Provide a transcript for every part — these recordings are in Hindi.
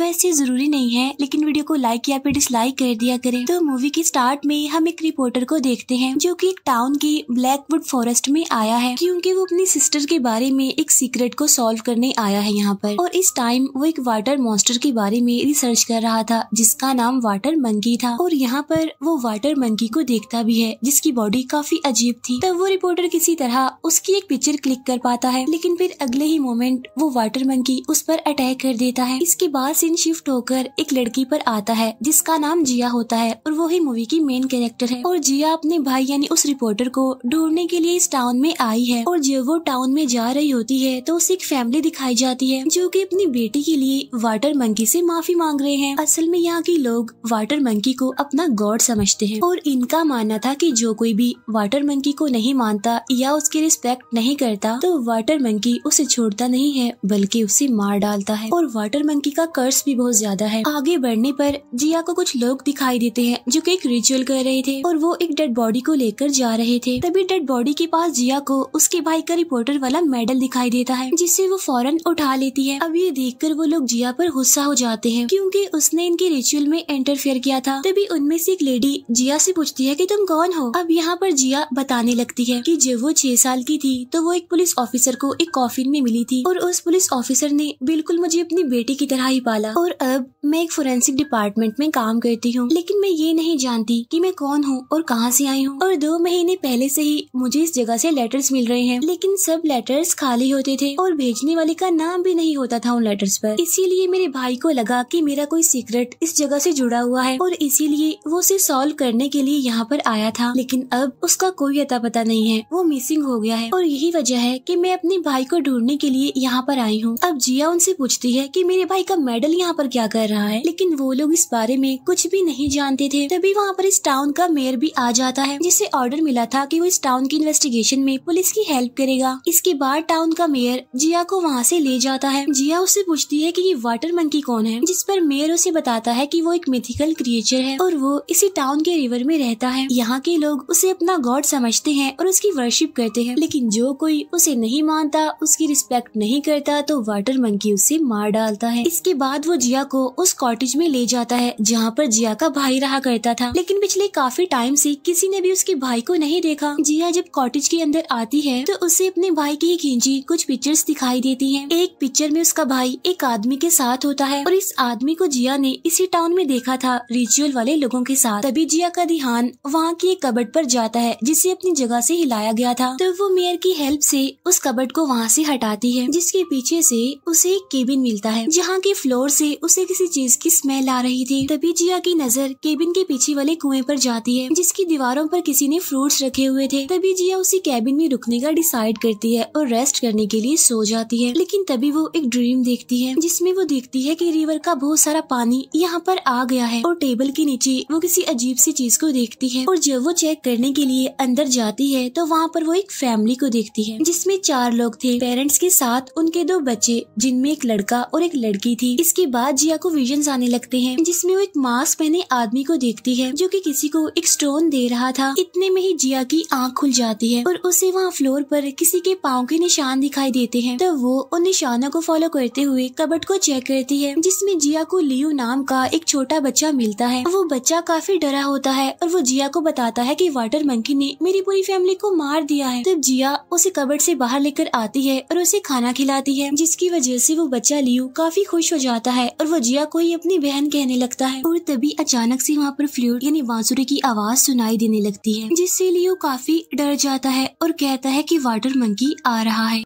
वैसे जरूरी नहीं है लेकिन वीडियो को लाइक या फिर डिसलाइक कर दिया करें तो मूवी के स्टार्ट में हम एक रिपोर्टर को देखते हैं जो कि एक टाउन के ब्लैकवुड फॉरेस्ट में आया है क्योंकि वो अपनी सिस्टर के बारे में एक सीक्रेट को सॉल्व करने आया है यहाँ पर और इस टाइम वो एक वाटर मॉन्स्टर के बारे में रिसर्च कर रहा था जिसका नाम वाटर मंकी था और यहाँ पर वो वाटर मंकी को देखता भी है जिसकी बॉडी काफी अजीब थी तब वो रिपोर्टर किसी तरह उसकी एक पिक्चर क्लिक कर पाता है लेकिन फिर अगले ही मोमेंट वो वाटर मंकी उस पर अटैक कर देता है इसके बाद सीन शिफ्ट होकर एक लड़की पर आता है जिसका नाम जिया होता है और वो ही मूवी की मेन कैरेक्टर है और जिया अपने भाई यानी उस रिपोर्टर को ढूंढने के लिए इस टाउन में आई है और जब वो टाउन में जा रही होती है तो उसे एक फैमिली दिखाई जाती है जो की अपनी बेटी के लिए वाटर मंकी से माफी मांग रहे हैं असल में यहाँ के लोग वाटर मंकी को अपना गॉड समझते हैं और इनका मानना था कि जो कोई भी वाटर मंकी को नहीं मानता या उसकी रिस्पेक्ट नहीं करता तो वाटर मंकी उसे छोड़ता नहीं है बल्कि उसे मार डालता है और वाटर मंकी का कर्ज फोर्स भी बहुत ज्यादा है आगे बढ़ने पर जिया को कुछ लोग दिखाई देते हैं जो कि एक रिचुअल कर रहे थे और वो एक डेड बॉडी को लेकर जा रहे थे तभी डेड बॉडी के पास जिया को उसके भाई का रिपोर्टर वाला मेडल दिखाई देता है जिसे वो फौरन उठा लेती है अब ये देख कर वो लोग जिया पर गुस्सा हो जाते हैं क्यूँकी उसने इनके रिचुअल में इंटरफेयर किया था तभी उनमें से एक लेडी जिया से पूछती है की तुम कौन हो अब यहाँ पर जिया बताने लगती है की जब वो छह साल की थी तो वो एक पुलिस ऑफिसर को एक कॉफिन में मिली थी और उस पुलिस ऑफिसर ने बिल्कुल मुझे अपनी बेटी की तरह ही पा वाला और अब मैं एक फोरेंसिक डिपार्टमेंट में काम करती हूँ लेकिन मैं ये नहीं जानती कि मैं कौन हूँ और कहाँ से आई हूँ और दो महीने पहले से ही मुझे इस जगह से लेटर्स मिल रहे हैं लेकिन सब लेटर्स खाली होते थे और भेजने वाले का नाम भी नहीं होता था उन लेटर्स पर इसीलिए मेरे भाई को लगा कि मेरा कोई सीक्रेट इस जगह से जुड़ा हुआ है और इसीलिए वो उसे सॉल्व करने के लिए यहाँ पर आया था लेकिन अब उसका कोई अता पता नहीं है वो मिसिंग हो गया है और यही वजह है की मैं अपने भाई को ढूंढने के लिए यहाँ पर आई हूँ अब जिया उनसे पूछती है की मेरे भाई का मेडल मेडल यहाँ पर क्या कर रहा है लेकिन वो लोग इस बारे में कुछ भी नहीं जानते थे तभी वहाँ पर इस टाउन का मेयर भी आ जाता है जिसे ऑर्डर मिला था कि वो इस टाउन की इन्वेस्टिगेशन में पुलिस की हेल्प करेगा इसके बाद टाउन का मेयर जिया को वहाँ से ले जाता है जिया उसे पूछती है कि ये वाटर मंकी कौन है जिस पर मेयर उसे बताता है कि वो एक मिथिकल क्रिएचर है और वो इसी टाउन के रिवर में रहता है यहाँ के लोग उसे अपना गॉड समझते हैं और उसकी वर्शिप करते हैं लेकिन जो कोई उसे नहीं मानता उसकी रिस्पेक्ट नहीं करता तो वाटर मंकी उसे मार डालता है इसके बाद बाद वो जिया को उस कॉटेज में ले जाता है जहाँ पर जिया का भाई रहा करता था लेकिन पिछले काफी टाइम से किसी ने भी उसके भाई को नहीं देखा जिया जब कॉटेज के अंदर आती है तो उसे अपने भाई की ही खींची कुछ पिक्चर्स दिखाई देती हैं। एक पिक्चर में उसका भाई एक आदमी के साथ होता है और इस आदमी को जिया ने इसी टाउन में देखा था रिचुअल वाले लोगों के साथ तभी जिया का ध्यान वहाँ की एक कबड पर जाता है जिसे अपनी जगह से हिलाया गया था तो वो मेयर की हेल्प से उस कबड को वहाँ से हटाती है जिसके पीछे से उसे एक केबिन मिलता है जहाँ के फ्लोर जोर से उसे किसी चीज की स्मेल आ रही थी तभी जिया की नजर केबिन के पीछे वाले कुएं पर जाती है जिसकी दीवारों पर किसी ने फ्रूट्स रखे हुए थे तभी जिया उसी कैबिन में रुकने का डिसाइड करती है और रेस्ट करने के लिए सो जाती है लेकिन तभी वो एक ड्रीम देखती है जिसमे वो देखती है की रिवर का बहुत सारा पानी यहाँ पर आ गया है और टेबल के नीचे वो किसी अजीब सी चीज को देखती है और जब वो चेक करने के लिए अंदर जाती है तो वहाँ पर वो एक फैमिली को देखती है जिसमे चार लोग थे पेरेंट्स के साथ उनके दो बच्चे जिनमें एक लड़का और एक लड़की थी इस इसके बाद जिया को विजन आने लगते हैं जिसमे वो एक मास्क पहने आदमी को देखती है जो की किसी को एक स्टोन दे रहा था इतने में ही जिया की आँख खुल जाती है और उसे वहाँ फ्लोर पर किसी के पाँव के निशान दिखाई देते हैं तो वो उन निशानों को फॉलो करते हुए कबट को चेक करती है जिसमे जिया को लियो नाम का एक छोटा बच्चा मिलता है वो बच्चा काफी डरा होता है और वो जिया को बताता है कि वाटर मंकी ने मेरी पूरी फैमिली को मार दिया है तब जिया उसे कबट से बाहर लेकर आती है और उसे खाना खिलाती है जिसकी वजह से वो बच्चा लियो काफी खुश हो जाता जाता है और वो जिया को ही अपनी बहन कहने लगता है और तभी अचानक से वहाँ पर फ्लूट यानी बांसुरी की आवाज सुनाई देने लगती है जिससे लियो काफी डर जाता है और कहता है की वाटर मंकी आ रहा है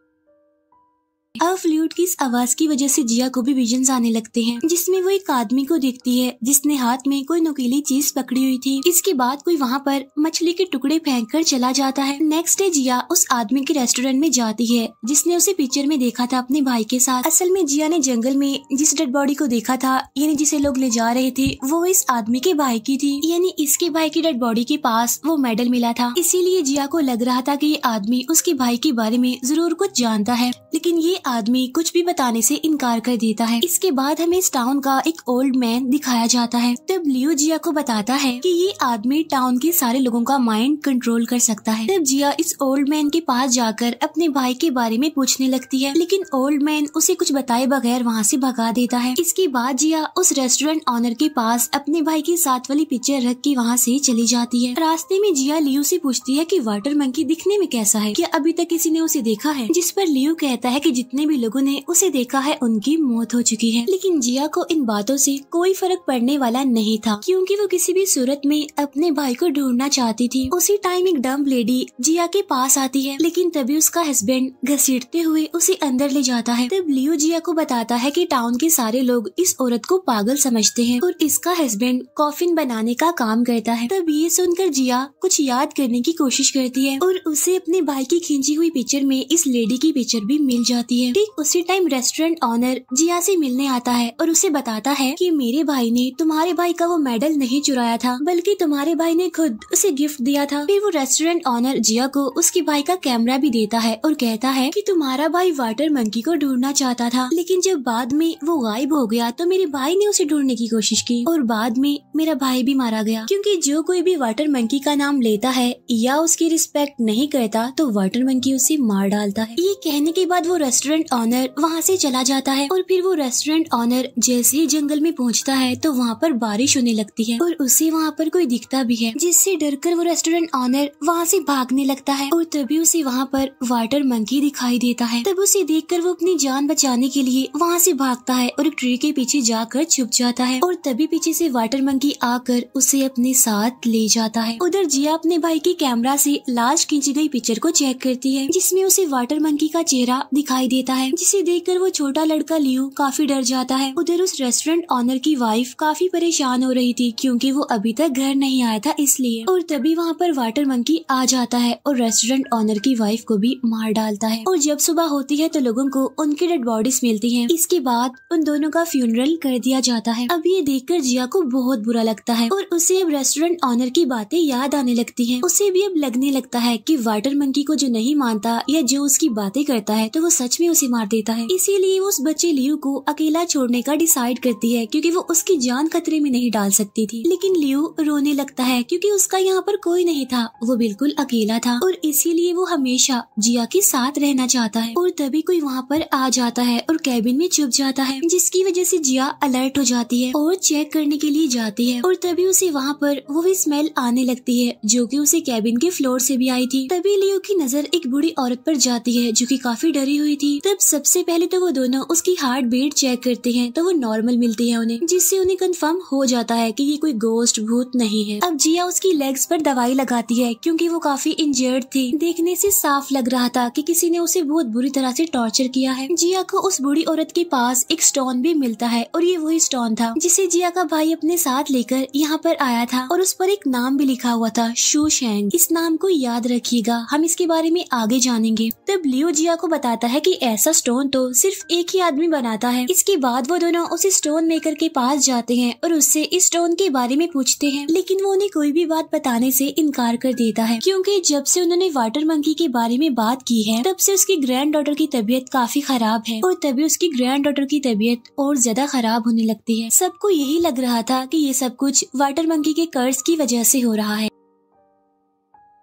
अब फ्लूट की इस आवाज की वजह से जिया को भी विजन आने लगते हैं जिसमें वो एक आदमी को देखती है जिसने हाथ में कोई नुकीली चीज पकड़ी हुई थी इसके बाद कोई वहाँ पर मछली के टुकड़े फेंक कर चला जाता है नेक्स्ट डे जिया उस आदमी के रेस्टोरेंट में जाती है जिसने उसे पिक्चर में देखा था अपने भाई के साथ असल में जिया ने जंगल में जिस डेड बॉडी को देखा था यानी जिसे लोग ले जा रहे थे वो इस आदमी के भाई की थी यानी इसके भाई की डेड बॉडी के पास वो मेडल मिला था इसीलिए जिया को लग रहा था की ये आदमी उसके भाई के बारे में जरूर कुछ जानता है लेकिन ये आदमी कुछ भी बताने से इनकार कर देता है इसके बाद हमें इस टाउन का एक ओल्ड मैन दिखाया जाता है तब लियो जिया को बताता है कि ये आदमी टाउन के सारे लोगों का माइंड कंट्रोल कर सकता है तब जिया इस ओल्ड मैन के पास जाकर अपने भाई के बारे में पूछने लगती है लेकिन ओल्ड मैन उसे कुछ बताए बगैर वहाँ से भगा देता है इसके बाद जिया उस रेस्टोरेंट ऑनर के पास अपने भाई के साथ वाली पिक्चर रख के वहाँ से चली जाती है रास्ते में जिया लियो से पूछती है कि वाटर मंकी दिखने में कैसा है क्या अभी तक किसी ने उसे देखा है जिस पर लियो कहता है कि जितने भी लोगों ने उसे देखा है उनकी मौत हो चुकी है लेकिन जिया को इन बातों से कोई फर्क पड़ने वाला नहीं था क्योंकि वो किसी भी सूरत में अपने भाई को ढूंढना चाहती थी उसी टाइम एक डम्प लेडी जिया के पास आती है लेकिन तभी उसका हस्बैंड घसीटते हुए उसे अंदर ले जाता है तब लियो जिया को बताता है की टाउन के सारे लोग इस औरत को पागल समझते है और इसका हस्बैंड कॉफिन बनाने का काम करता है तब ये सुनकर जिया कुछ याद करने की कोशिश करती है और उसे अपने भाई की खींची हुई पिक्चर में इस लेडी की पिक्चर भी मिल जाती है है ठीक उसी टाइम रेस्टोरेंट ऑनर जिया से मिलने आता है और उसे बताता है कि मेरे भाई ने तुम्हारे भाई का वो मेडल नहीं चुराया था बल्कि तुम्हारे भाई ने खुद उसे गिफ्ट दिया था फिर वो रेस्टोरेंट ऑनर जिया को उसके भाई का कैमरा भी देता है और कहता है की तुम्हारा भाई वाटर मंकी को ढूंढना चाहता था लेकिन जब बाद में वो गायब हो गया तो मेरे भाई ने उसे ढूंढने की कोशिश की और बाद में मेरा भाई भी मारा गया क्योंकि जो कोई भी वाटर मंकी का नाम लेता है या उसकी रिस्पेक्ट नहीं करता तो वाटर मंकी उसे मार डालता है ये कहने के बाद वो रेस्टोरेंट रेस्टोरेंट ऑनर वहाँ से चला जाता है और फिर वो रेस्टोरेंट ऑनर जैसे ही जंगल में पहुँचता है तो वहाँ पर बारिश होने लगती है और उसे वहाँ पर कोई दिखता भी है जिससे डर कर वो रेस्टोरेंट ऑनर वहाँ से भागने लगता है और तभी उसे वहाँ पर वाटर मंकी दिखाई देता है तब उसे देख कर वो अपनी जान बचाने के लिए वहाँ से भागता है और एक ट्री के पीछे जाकर छुप जाता है और तभी पीछे से वाटर मंकी आकर उसे अपने साथ ले जाता है उधर जिया अपने भाई के कैमरा से लास्ट खींची गई पिक्चर को चेक करती है जिसमें उसे वाटर मंकी का चेहरा दिखाई दे देता है जिसे देखकर वो छोटा लड़का लियू काफी डर जाता है उधर उस रेस्टोरेंट ऑनर की वाइफ काफी परेशान हो रही थी क्योंकि वो अभी तक घर नहीं आया था इसलिए और तभी वहाँ पर वाटर मंकी आ जाता है और रेस्टोरेंट ऑनर की वाइफ को भी मार डालता है और जब सुबह होती है तो लोगों को उनकी डेड बॉडीज मिलती है इसके बाद उन दोनों का फ्यूनरल कर दिया जाता है अब ये देखकर जिया को बहुत बुरा लगता है और उसे अब रेस्टोरेंट ऑनर की बातें याद आने लगती है उसे भी अब लगने लगता है की वाटर मंकी को जो नहीं मानता या जो उसकी बातें करता है तो वो सच में उसे मार देता है इसीलिए वो उस बच्चे लियू को अकेला छोड़ने का डिसाइड करती है क्योंकि वो उसकी जान खतरे में नहीं डाल सकती थी लेकिन लियू रोने लगता है क्योंकि उसका यहाँ पर कोई नहीं था वो बिल्कुल अकेला था और इसीलिए वो हमेशा जिया के साथ रहना चाहता है और तभी कोई वहाँ पर आ जाता है और कैबिन में छुप जाता है जिसकी वजह से जिया अलर्ट हो जाती है और चेक करने के लिए जाती है और तभी उसे वहाँ पर वो भी स्मेल आने लगती है जो की उसे कैबिन के फ्लोर से भी आई थी तभी लियो की नजर एक बुढ़ी औरत पर जाती है जो की काफी डरी हुई थी तब सबसे पहले तो वो दोनों उसकी हार्ट बीट चेक करते हैं तो वो नॉर्मल मिलती है उन्हें जिससे उन्हें कंफर्म हो जाता है कि ये कोई गोस्ट भूत नहीं है अब जिया उसकी लेग्स पर दवाई लगाती है क्योंकि वो काफी इंजर्ड थी देखने से साफ लग रहा था कि किसी ने उसे बहुत बुरी तरह से टॉर्चर किया है जिया को उस बुरी औरत के पास एक स्टोन भी मिलता है और ये वही स्टोन था जिसे जिया का भाई अपने साथ लेकर यहाँ पर आया था और उस पर एक नाम भी लिखा हुआ था शू शेंग इस नाम को याद रखिएगा हम इसके बारे में आगे जानेंगे तब लियो जिया को बताता है की ऐसा स्टोन तो सिर्फ एक ही आदमी बनाता है इसके बाद वो दोनों उस स्टोन मेकर के पास जाते हैं और उससे इस स्टोन के बारे में पूछते हैं लेकिन वो उन्हें कोई भी बात बताने से इनकार कर देता है क्योंकि जब से उन्होंने वाटर मंकी के बारे में बात की है तब से उसकी ग्रैंड डॉटर की तबीयत काफी खराब है और तभी उसकी ग्रैंड डॉटर की तबीयत और ज्यादा खराब होने लगती है सबको यही लग रहा था की ये सब कुछ वाटर मंकी के कर्ज की वजह से हो रहा है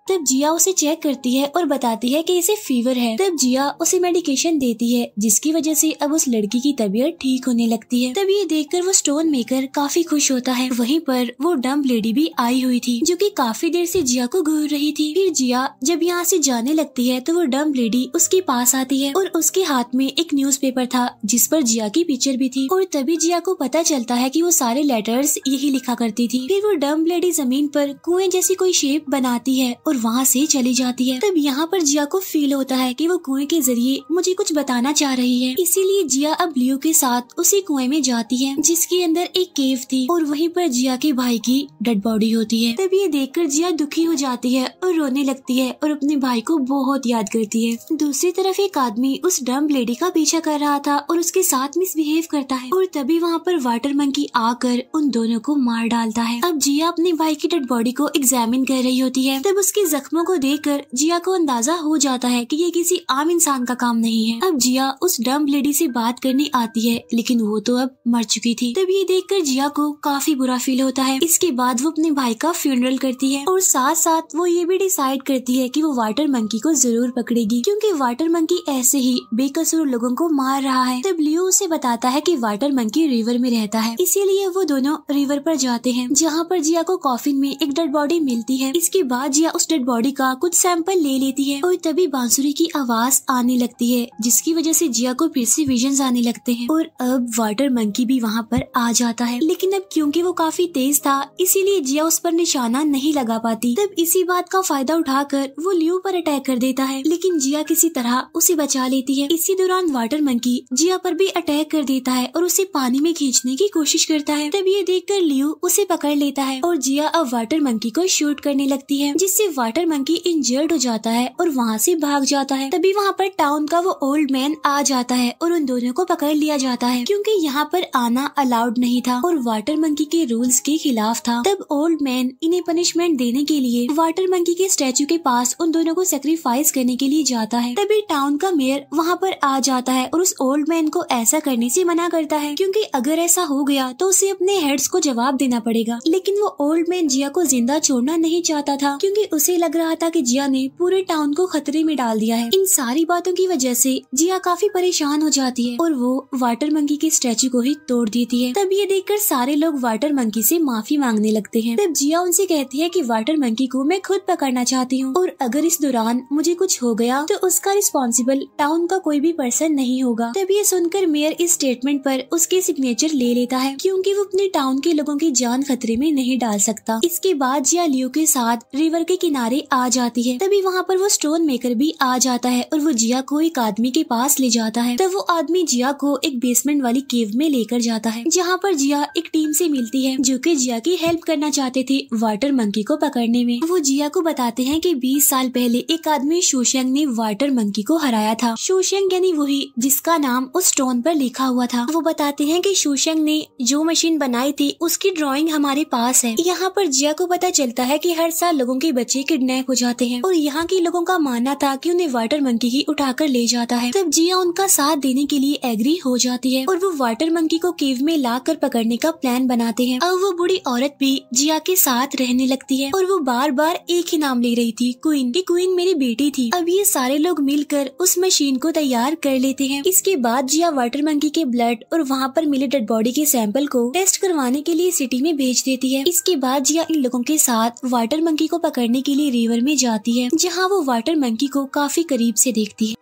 तब जिया उसे चेक करती है और बताती है कि इसे फीवर है तब जिया उसे मेडिकेशन देती है जिसकी वजह से अब उस लड़की की तबीयत ठीक होने लगती है तब ये देखकर वो स्टोन मेकर काफी खुश होता है वहीं पर वो डम्प लेडी भी आई हुई थी जो कि काफी देर से जिया को घूर रही थी फिर जिया जब यहाँ से जाने लगती है तो वो डम्प लेडी उसके पास आती है और उसके हाथ में एक पेपर था जिस पर जिया की पिक्चर भी थी और तभी जिया को पता चलता है की वो सारे लेटर्स यही लिखा करती थी फिर वो डम्प लेडी जमीन पर कुएं जैसी कोई शेप बनाती है और और वहाँ से चली जाती है तब यहाँ पर जिया को फील होता है कि वो कुएं के जरिए मुझे कुछ बताना चाह रही है इसीलिए जिया अब लियू के साथ उसी कुएं में जाती है जिसके अंदर एक केव थी और वहीं पर जिया के भाई की डेड बॉडी होती है तब ये देखकर जिया दुखी हो जाती है और रोने लगती है और अपने भाई को बहुत याद करती है दूसरी तरफ एक आदमी उस डम्ब लेडी का पीछा कर रहा था और उसके साथ मिसबिहेव करता है और तभी वहाँ पर वाटर मंकी आकर उन दोनों को मार डालता है अब जिया अपने भाई की डेड बॉडी को एग्जामिन कर रही होती है तब उसके जख्मों को देखकर जिया को अंदाजा हो जाता है कि ये किसी आम इंसान का काम नहीं है अब जिया उस डम्प लेडी से बात करने आती है लेकिन वो तो अब मर चुकी थी तब ये देखकर जिया को काफी बुरा फील होता है इसके बाद वो अपने भाई का फ्यूनरल करती है और साथ साथ वो ये भी डिसाइड करती है की वो वाटर मंकी को जरूर पकड़ेगी क्यूँकी वाटर मंकी ऐसे ही बेकसूर लोगों को मार रहा है तब लियो उसे बताता है की वाटर मंकी रिवर में रहता है इसीलिए वो दोनों रिवर पर जाते हैं जहाँ पर जिया को कॉफिन में एक डेड बॉडी मिलती है इसके बाद जिया उस डेड बॉडी का कुछ सैंपल ले लेती है और तभी बांसुरी की आवाज आने लगती है जिसकी वजह से जिया को फिर से विजन आने लगते हैं और अब वाटर मंकी भी वहाँ पर आ जाता है लेकिन अब क्योंकि वो काफी तेज था इसीलिए जिया उस पर निशाना नहीं लगा पाती तब इसी बात का फायदा उठाकर वो लियो पर अटैक कर देता है लेकिन जिया किसी तरह उसे बचा लेती है इसी दौरान वाटर मंकी जिया पर भी अटैक कर देता है और उसे पानी में खींचने की कोशिश करता है तब ये देख लियू उसे पकड़ लेता है और जिया अब वाटर मंकी को शूट करने लगती है जिससे वाटर मंकी इंजर्ड हो जाता है और वहाँ से भाग जाता है तभी वहाँ पर टाउन का वो ओल्ड मैन आ जाता है और उन दोनों को पकड़ लिया जाता है क्योंकि यहाँ पर आना अलाउड नहीं था और वाटर मंकी के रूल्स के खिलाफ था तब ओल्ड मैन इन्हें पनिशमेंट देने के लिए वाटर मंकी के स्टेचू के पास उन दोनों को सेक्रीफाइस करने के लिए जाता है तभी टाउन का मेयर वहाँ पर आ जाता है और उस ओल्ड मैन को ऐसा करने से मना करता है क्योंकि अगर ऐसा हो गया तो उसे अपने हेड्स को जवाब देना पड़ेगा लेकिन वो ओल्ड मैन जिया को जिंदा छोड़ना नहीं चाहता था क्योंकि उसे ये लग रहा था कि जिया ने पूरे टाउन को खतरे में डाल दिया है इन सारी बातों की वजह से जिया काफी परेशान हो जाती है और वो वाटर मंकी के स्टैचू को ही तोड़ देती है तब ये देखकर सारे लोग वाटर मंकी से माफी मांगने लगते हैं तब जिया उनसे कहती है कि वाटर मंकी को मैं खुद पकड़ना चाहती हूँ और अगर इस दौरान मुझे कुछ हो गया तो उसका रिस्पॉन्सिबल टाउन का कोई भी पर्सन नहीं होगा तब ये सुनकर मेयर इस स्टेटमेंट पर उसके सिग्नेचर ले लेता है क्योंकि वो अपने टाउन के लोगों की जान खतरे में नहीं डाल सकता इसके बाद जिया लियो के साथ रिवर के किनारे किनारे आ जाती है तभी वहाँ पर वो स्टोन मेकर भी आ जाता है और वो जिया को एक आदमी के पास ले जाता है तब वो आदमी जिया को एक बेसमेंट वाली केव में लेकर जाता है जहाँ पर जिया एक टीम से मिलती है जो कि जिया की हेल्प करना चाहते थे वाटर मंकी को पकड़ने में वो जिया को बताते हैं कि 20 साल पहले एक आदमी शोशंग ने वाटर मंकी को हराया था शोशंग यानी वही जिसका नाम उस स्टोन पर लिखा हुआ था वो बताते हैं कि शोशंग ने जो मशीन बनाई थी उसकी ड्राइंग हमारे पास है यहाँ पर जिया को पता चलता है कि हर साल लोगों के बच्चे किडनैप हो जाते हैं और यहाँ के लोगों का मानना था कि उन्हें वाटर मंकी ही उठाकर ले जाता है तब जिया उनका साथ देने के लिए एग्री हो जाती है और वो वाटर मंकी को केव में ला कर पकड़ने का प्लान बनाते हैं अब वो बुढ़ी औरत भी जिया के साथ रहने लगती है और वो बार बार एक ही नाम ले रही थी क्वीन की क्वीन मेरी बेटी थी अब ये सारे लोग मिलकर उस मशीन को तैयार कर लेते हैं इसके बाद जिया वाटर मंकी के ब्लड और वहाँ पर मिले डेड बॉडी के सैंपल को टेस्ट करवाने के लिए सिटी में भेज देती है इसके बाद जिया इन लोगों के साथ वाटर मंकी को पकड़ने के नीली रिवर में जाती है जहाँ वो वाटर मंकी को काफी करीब से देखती है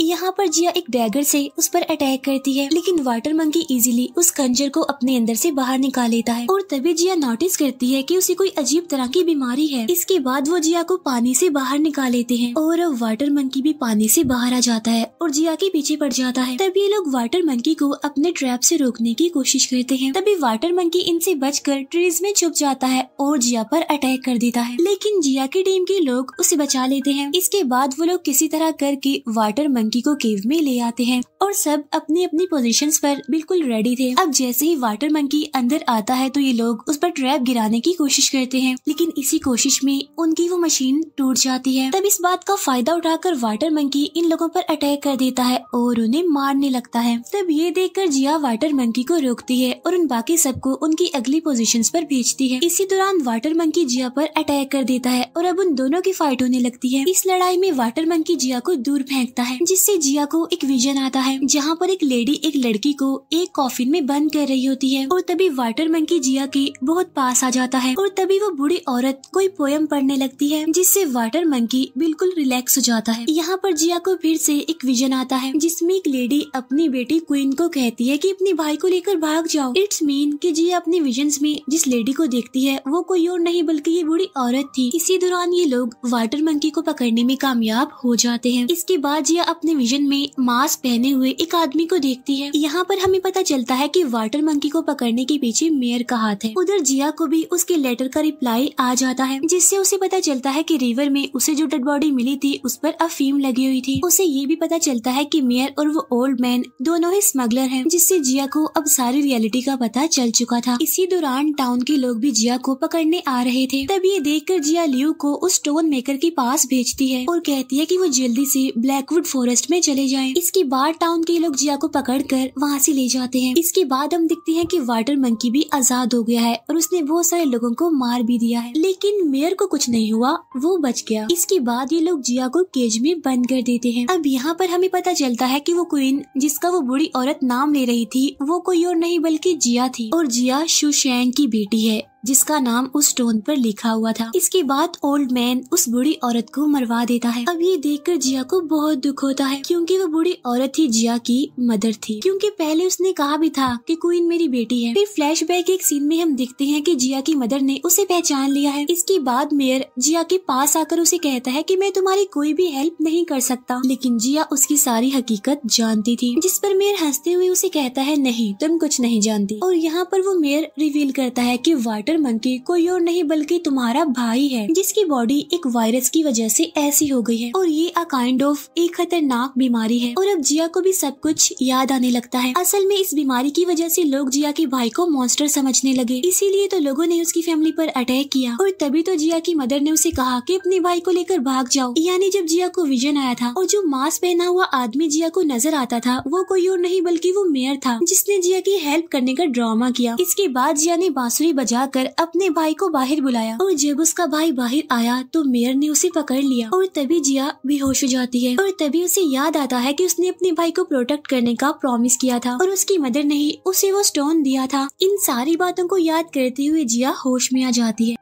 यहाँ पर जिया एक डैगर से उस पर अटैक करती है लेकिन वाटर मंकी इजीली उस कंजर को अपने अंदर से बाहर निकाल लेता है और तभी जिया नोटिस करती है कि उसे कोई अजीब तरह की बीमारी है इसके बाद वो जिया को पानी से बाहर निकाल लेते हैं और वाटर मंकी भी पानी से बाहर आ जाता है और जिया के पीछे पड़ जाता है तभी ये लोग वाटर मंकी को अपने ट्रैप से रोकने की कोशिश करते हैं तभी वाटर मंकी इनसे कर ट्रीज में छुप जाता है और जिया पर अटैक कर देता है लेकिन जिया की टीम के लोग उसे बचा लेते हैं इसके बाद वो लोग किसी तरह करके वाटर मंकी बंटी को केव में ले आते हैं और सब अपनी अपनी पोजीशंस पर बिल्कुल रेडी थे अब जैसे ही वाटर मंकी अंदर आता है तो ये लोग उस पर ट्रैप गिराने की कोशिश करते हैं लेकिन इसी कोशिश में उनकी वो मशीन टूट जाती है तब इस बात का फायदा उठाकर वाटर मंकी इन लोगों पर अटैक कर देता है और उन्हें मारने लगता है तब ये देख जिया वाटर मंकी को रोकती है और उन बाकी सबको उनकी अगली पोजिशन आरोप भेजती है इसी दौरान वाटर मंकी जिया पर अटैक कर देता है और अब उन दोनों की फाइट होने लगती है इस लड़ाई में वाटर मंकी जिया को दूर फेंकता है जिससे जिया को एक विजन आता है है जहाँ पर एक लेडी एक लड़की को एक कॉफिन में बंद कर रही होती है और तभी वाटर मंकी जिया के बहुत पास आ जाता है और तभी वो बुढ़ी औरत कोई पोयम पढ़ने लगती है जिससे वाटर मंकी बिल्कुल रिलैक्स हो जाता है यहाँ पर जिया को फिर से एक विजन आता है जिसमें एक लेडी अपनी बेटी क्वीन को कहती है कि अपने भाई को लेकर भाग जाओ इट्स मीन कि जिया अपने विजन में जिस लेडी को देखती है वो कोई और नहीं बल्कि ये बुढ़ी औरत थी इसी दौरान ये लोग वाटर मंकी को पकड़ने में कामयाब हो जाते हैं इसके बाद जिया अपने विजन में मास्क पहने हुए हुए एक आदमी को देखती है यहाँ पर हमें पता चलता है कि वाटर मंकी को पकड़ने के पीछे मेयर का हाथ है उधर जिया को भी उसके लेटर का रिप्लाई आ जाता है जिससे उसे पता चलता है की रिवर में उसे जो डेड बॉडी मिली थी उस पर अफीम लगी हुई थी उसे ये भी पता चलता है की मेयर और वो ओल्ड मैन दोनों ही स्मगलर है जिससे जिया को अब सारी रियलिटी का पता चल चुका था इसी दौरान टाउन के लोग भी जिया को पकड़ने आ रहे थे तब ये देखकर जिया लियू को उस स्टोन मेकर के पास भेजती है और कहती है कि वो जल्दी से ब्लैकवुड फॉरेस्ट में चले जाएं। इसके बाद टाउन टाउन के लोग जिया को पकड़ कर वहाँ से ले जाते हैं इसके बाद हम देखते हैं कि वाटर मंकी भी आजाद हो गया है और उसने बहुत सारे लोगों को मार भी दिया है लेकिन मेयर को कुछ नहीं हुआ वो बच गया इसके बाद ये लोग जिया को केज में बंद कर देते हैं अब यहाँ पर हमें पता चलता है की वो क्वीन जिसका वो बुरी औरत नाम ले रही थी वो कोई और नहीं बल्कि जिया थी और जिया शुशैंग की बेटी है जिसका नाम उस स्टोन पर लिखा हुआ था इसके बाद ओल्ड मैन उस बुढ़ी औरत को मरवा देता है अब ये देखकर जिया को बहुत दुख होता है क्योंकि वो बुढ़ी औरत ही जिया की मदर थी क्योंकि पहले उसने कहा भी था कि क्वीन मेरी बेटी है फिर फ्लैशबैक एक सीन में हम देखते हैं कि जिया की मदर ने उसे पहचान लिया है इसके बाद मेयर जिया के पास आकर उसे कहता है कि मैं तुम्हारी कोई भी हेल्प नहीं कर सकता लेकिन जिया उसकी सारी हकीकत जानती थी जिस पर मेयर हंसते हुए उसे कहता है नहीं तुम कुछ नहीं जानती और यहाँ पर वो मेयर रिवील करता है की वाटर स्पाइडर मंकी कोई और नहीं बल्कि तुम्हारा भाई है जिसकी बॉडी एक वायरस की वजह से ऐसी हो गई है और ये अ काइंड ऑफ एक खतरनाक बीमारी है और अब जिया को भी सब कुछ याद आने लगता है असल में इस बीमारी की वजह से लोग जिया के भाई को मॉन्स्टर समझने लगे इसीलिए तो लोगों ने उसकी फैमिली पर अटैक किया और तभी तो जिया की मदर ने उसे कहा कि अपने भाई को लेकर भाग जाओ यानी जब जिया को विजन आया था और जो मास्क पहना हुआ आदमी जिया को नजर आता था वो कोई और नहीं बल्कि वो मेयर था जिसने जिया की हेल्प करने का ड्रामा किया इसके बाद जिया ने बांसुरी बजा कर कर अपने भाई को बाहर बुलाया और जब उसका भाई बाहर आया तो मेयर ने उसे पकड़ लिया और तभी जिया बेहोश हो जाती है और तभी उसे याद आता है कि उसने अपने भाई को प्रोटेक्ट करने का प्रॉमिस किया था और उसकी मदर ने ही उसे वो स्टोन दिया था इन सारी बातों को याद करते हुए जिया होश में आ जाती है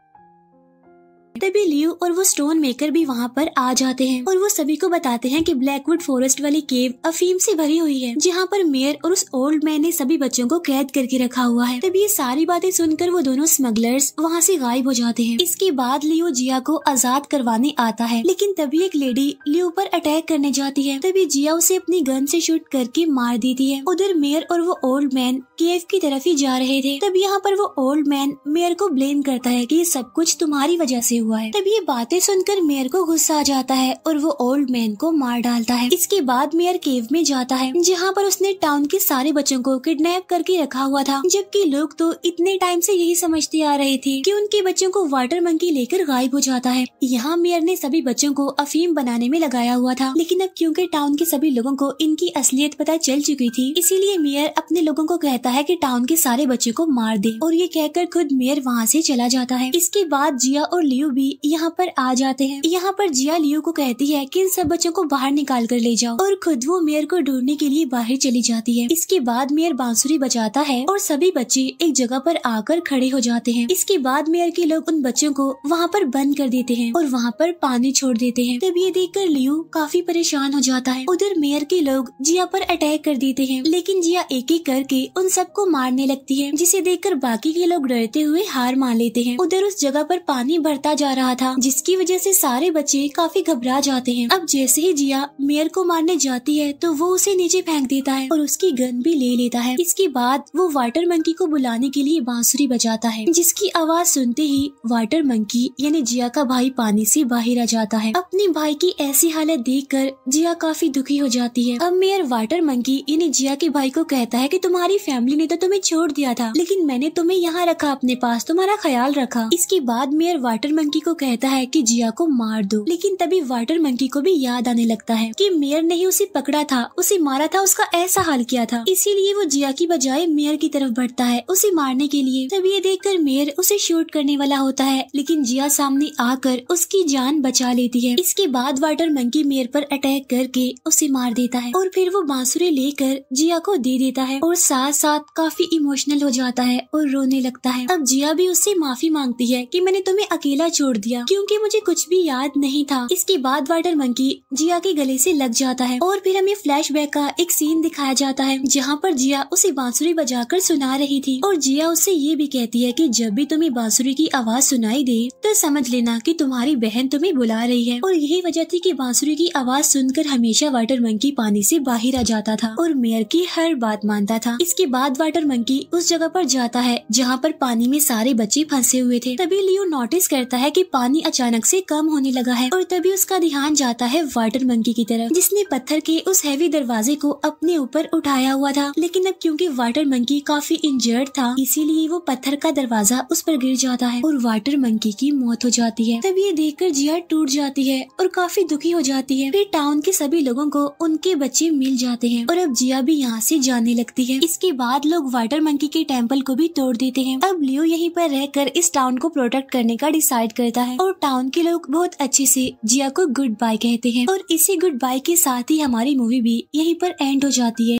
तभी लियो और वो स्टोन मेकर भी वहाँ पर आ जाते हैं और वो सभी को बताते हैं कि ब्लैकवुड फॉरेस्ट वाली केव अफीम से भरी हुई है जहाँ पर मेयर और उस ओल्ड मैन ने सभी बच्चों को कैद करके रखा हुआ है तभी ये सारी बातें सुनकर वो दोनों स्मगलर्स वहाँ से गायब हो जाते हैं इसके बाद लियो जिया को आजाद करवाने आता है लेकिन तभी एक लेडी लियो पर अटैक करने जाती है तभी जिया उसे अपनी गन से शूट करके मार देती है उधर मेयर और वो ओल्ड मैन केव की तरफ ही जा रहे थे तभी यहाँ पर वो ओल्ड मैन मेयर को ब्लेम करता है की सब कुछ तुम्हारी वजह से हुआ है तब ये बातें सुनकर मेयर को गुस्सा आ जाता है और वो ओल्ड मैन को मार डालता है इसके बाद मेयर केव में जाता है जहाँ पर उसने टाउन के सारे बच्चों को किडनैप करके रखा हुआ था जबकि लोग तो इतने टाइम से यही समझते आ रहे थे कि उनके बच्चों को वाटर मंकी लेकर गायब हो जाता है यहाँ मेयर ने सभी बच्चों को अफीम बनाने में लगाया हुआ था लेकिन अब क्योंकि टाउन के सभी लोगों को इनकी असलियत पता चल चुकी थी इसीलिए मेयर अपने लोगों को कहता है कि टाउन के सारे बच्चों को मार दे और ये कहकर खुद मेयर वहाँ से चला जाता है इसके बाद जिया और लियो भी यहाँ पर आ जाते हैं यहाँ पर जिया लियो को कहती है कि इन सब बच्चों को बाहर निकाल कर ले जाओ और खुद वो मेयर को ढूंढने के लिए बाहर चली जाती है इसके बाद मेयर बांसुरी बजाता है और सभी बच्चे एक जगह पर आकर खड़े हो जाते हैं इसके बाद मेयर के लोग उन बच्चों को वहाँ पर बंद कर देते हैं और वहाँ पर पानी छोड़ देते हैं तब ये देख कर लियो काफी परेशान हो जाता है उधर मेयर के लोग जिया पर अटैक कर देते हैं लेकिन जिया एक एक करके उन सबको मारने लगती है जिसे कर बाकी के लोग डरते हुए हार मान लेते हैं उधर उस जगह पर पानी भरता जा रहा था जिसकी वजह से सारे बच्चे काफी घबरा जाते हैं अब जैसे ही जिया मेयर को मारने जाती है तो वो उसे नीचे फेंक देता है और उसकी गन भी ले लेता है इसके बाद वो वाटर मंकी को बुलाने के लिए बांसुरी बजाता है जिसकी आवाज सुनते ही वाटर मंकी यानी जिया का भाई पानी से बाहर आ जाता है अपने भाई की ऐसी हालत देखकर जिया काफी दुखी हो जाती है अब मेयर वाटर मंकी यानी जिया के भाई को कहता है कि तुम्हारी फैमिली ने तो तुम्हें छोड़ दिया था लेकिन मैंने तुम्हें यहाँ रखा अपने पास तुम्हारा ख्याल रखा इसके बाद मेयर वाटर मंकी मंकी को कहता है कि जिया को मार दो लेकिन तभी वाटर मंकी को भी याद आने लगता है कि मेयर ने ही उसे पकड़ा था उसे मारा था उसका ऐसा हाल किया था इसीलिए वो जिया की बजाय मेयर की तरफ बढ़ता है उसे मारने के लिए तभी ये कर मेयर उसे शूट करने वाला होता है लेकिन जिया सामने आकर उसकी जान बचा लेती है इसके बाद वाटर मंकी मेयर पर अटैक करके उसे मार देता है और फिर वो बांसुरी लेकर जिया को दे देता है और साथ साथ काफी इमोशनल हो जाता है और रोने लगता है अब जिया भी उससे माफी मांगती है की मैंने तुम्हें अकेला छोड़ दिया क्योंकि मुझे कुछ भी याद नहीं था इसके बाद वाटर मंकी जिया के गले से लग जाता है और फिर हमें फ्लैशबैक का एक सीन दिखाया जाता है जहाँ पर जिया उसे बांसुरी बजाकर सुना रही थी और जिया उसे ये भी कहती है कि जब भी तुम्हें बांसुरी की आवाज सुनाई दे तो समझ लेना कि तुम्हारी बहन तुम्हें बुला रही है और यही वजह थी कि बांसुरी की आवाज सुनकर हमेशा वाटर मंकी पानी से बाहर आ जाता था और मेयर की हर बात मानता था इसके बाद वाटर मंकी उस जगह पर जाता है जहाँ पर पानी में सारे बच्चे फंसे हुए थे तभी लियो नोटिस करता है है कि पानी अचानक से कम होने लगा है और तभी उसका ध्यान जाता है वाटर मंकी की तरफ जिसने पत्थर के उस हैवी दरवाजे को अपने ऊपर उठाया हुआ था लेकिन अब क्योंकि वाटर मंकी काफी इंजर्ड था इसीलिए वो पत्थर का दरवाजा उस पर गिर जाता है और वाटर मंकी की मौत हो जाती है तब ये देख कर जिया टूट जाती है और काफी दुखी हो जाती है फिर टाउन के सभी लोगों को उनके बच्चे मिल जाते हैं और अब जिया भी यहाँ से जाने लगती है इसके बाद लोग वाटर मंकी के टेम्पल को भी तोड़ देते हैं अब लियो यहीं पर रहकर इस टाउन को प्रोटेक्ट करने का डिसाइड करता है और टाउन के लोग बहुत अच्छे से जिया को गुड बाय कहते हैं और इसी गुड बाय के साथ ही हमारी मूवी भी यहीं पर एंड हो जाती है